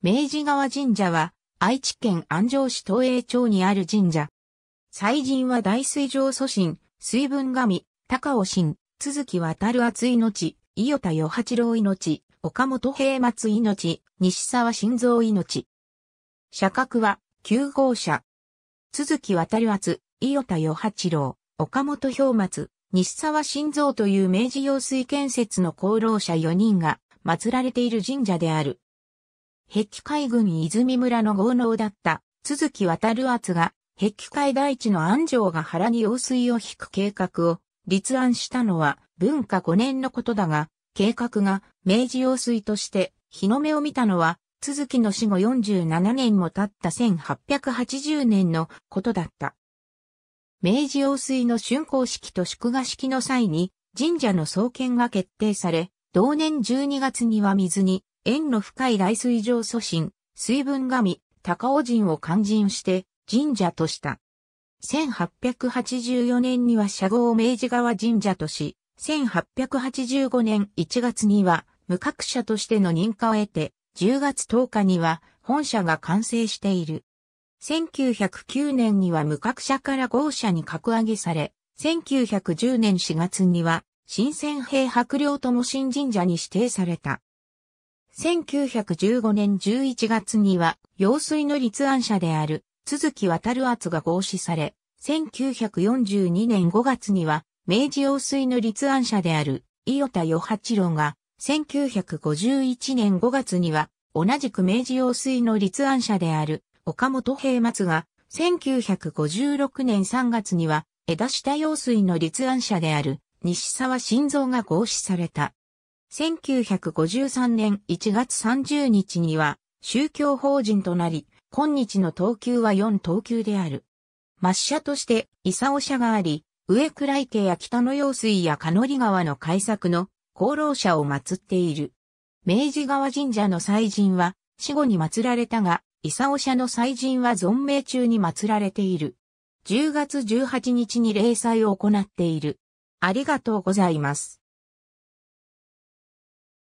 明治川神社は、愛知県安城市東栄町にある神社。祭神は大水上祖神、水分神、高尾神、続き渡る厚命、伊予田与八郎命、岡本平松命、西沢新造命。社格は、9号社。続き渡る厚、伊予田与八郎、岡本氷松、西沢新造という明治用水建設の功労者4人が祀られている神社である。壁海軍泉村の豪農だった、都築渉篤が、壁海大地の安城が原に用水を引く計画を立案したのは文化5年のことだが、計画が明治用水として日の目を見たのは、都築の死後47年も経った1880年のことだった。明治用水の竣工式と祝賀式の際に神社の創建が決定され、同年12月には水に縁の深い来水上祖神、水分神、高尾神を肝心して神社とした。1884年には社号を明治川神社とし、1885年1月には無格者としての認可を得て、10月10日には本社が完成している。1909年には無格者から豪社に格上げされ、1910年4月には新鮮兵白領とも新神社に指定された。1915年11月には、用水の立案者である、鈴木渡厚が合祀され、1942年5月には、明治用水の立案者である、伊予田与八郎が、1951年5月には、同じく明治用水の立案者である、岡本平松が、1956年3月には、枝下用水の立案者である、西沢晋三が合祀された。1953年1月30日には宗教法人となり、今日の等級は4等級である。抹社として、伊佐尾社があり、上倉池や北の用水や香里川の開作の功労者を祀っている。明治川神社の祭神は死後に祀られたが、伊佐尾社の祭神は存命中に祀られている。10月18日に例祭を行っている。ありがとうございます。